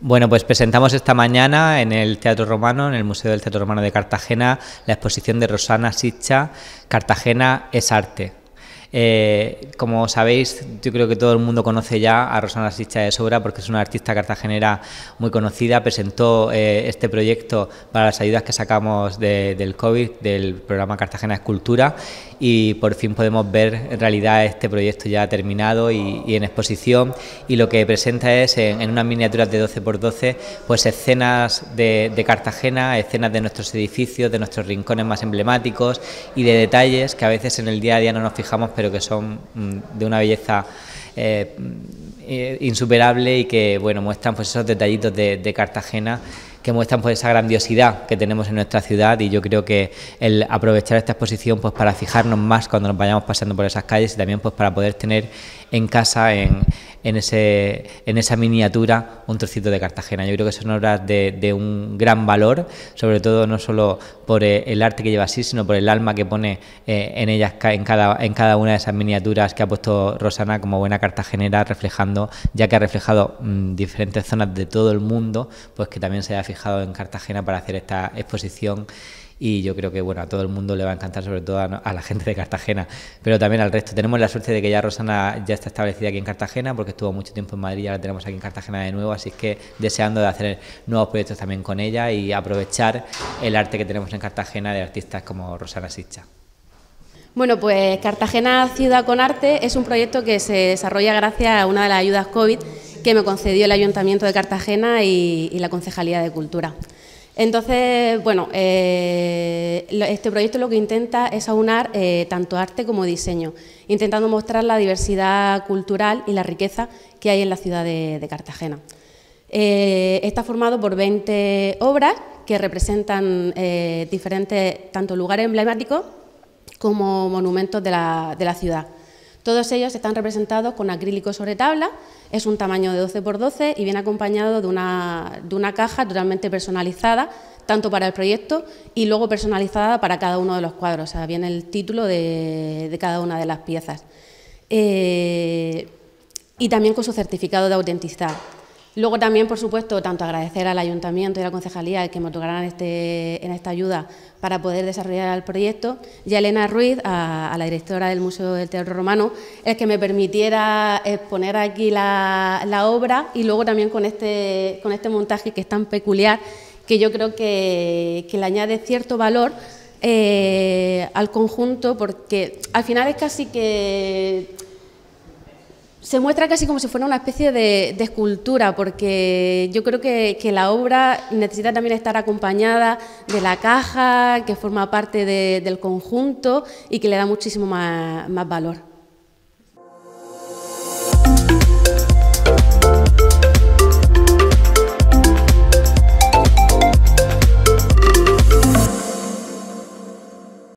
Bueno, pues presentamos esta mañana en el Teatro Romano, en el Museo del Teatro Romano de Cartagena, la exposición de Rosana Sicha, Cartagena es arte. Eh, como sabéis, yo creo que todo el mundo conoce ya a Rosana Sicha de Sobra porque es una artista cartagenera muy conocida. Presentó eh, este proyecto para las ayudas que sacamos del COVID, del programa Cartagena Escultura, y por fin podemos ver en realidad este proyecto ya terminado y, en exposición. Y lo que presenta es en, unas miniaturas de 12x12, pues escenas de Cartagena, escenas de nuestros edificios, de nuestros rincones más emblemáticos y de detalles que a veces en el día a día no nos fijamos pero que son mm, de una belleza eh, mm, insuperable y que bueno muestran pues esos detallitos de, Cartagena que muestran pues esa grandiosidad que tenemos en nuestra ciudad y yo creo que el aprovechar esta exposición pues para fijarnos más cuando nos vayamos pasando por esas calles y también pues para poder tener en casa en, en, ese, en esa miniatura un trocito de Cartagena. Yo creo que son obras de, un gran valor, sobre todo no solo por eh, el arte que lleva así, sino por el alma que pone eh, en ellas, en cada, en cada una de esas miniaturas que ha puesto Rosana como buena cartagenera, reflejando, ya que ha reflejado mm, diferentes zonas de todo el mundo, pues que también se haya fijado en Cartagena para hacer esta exposición y yo creo que bueno, a todo el mundo le va a encantar, sobre todo a, la gente de Cartagena, pero también al resto. Tenemos la suerte de que ya Rosana ya está establecida aquí en Cartagena, porque estuvo mucho tiempo en Madrid y ahora tenemos aquí en Cartagena de nuevo, así que deseando de hacer nuevos proyectos también con ella y aprovechar el arte que tenemos en Cartagena de artistas como Rosana Sicha. Bueno, pues Cartagena Ciudad con Arte es un proyecto que se desarrolla gracias a una de las ayudas COVID que me concedió el Ayuntamiento de Cartagena y la Concejalía de Cultura. Entonces, bueno, eh, este proyecto lo que intenta es aunar eh, tanto arte como diseño, intentando mostrar la diversidad cultural y la riqueza que hay en la ciudad de, Cartagena. Eh, está formado por 20 obras que representan diferentes, tanto lugares emblemáticos como monumentos de la ciudad. Todos ellos están representados con acrílico sobre tabla, es un tamaño de 12 x 12 y viene acompañado de una, caja totalmente personalizada, tanto para el proyecto y luego personalizada para cada uno de los cuadros, o sea, viene el título de, cada una de las piezas. Eh, y también con su certificado de autenticidad. Luego también, por supuesto, tanto agradecer al Ayuntamiento y a la Concejalía el que me otorgaran este, en esta ayuda para poder desarrollar el proyecto, y a Elena Ruiz, a, la directora del Museo del Teatro Romano, el que me permitiera exponer aquí la, obra y luego también con este, con este montaje que es tan peculiar, que yo creo que, le añade cierto valor eh, al conjunto, porque al final es casi que se muestra casi como si fuera una especie de, escultura, porque yo creo que, la obra necesita también estar acompañada de la caja, que forma parte del conjunto y que le da muchísimo más valor.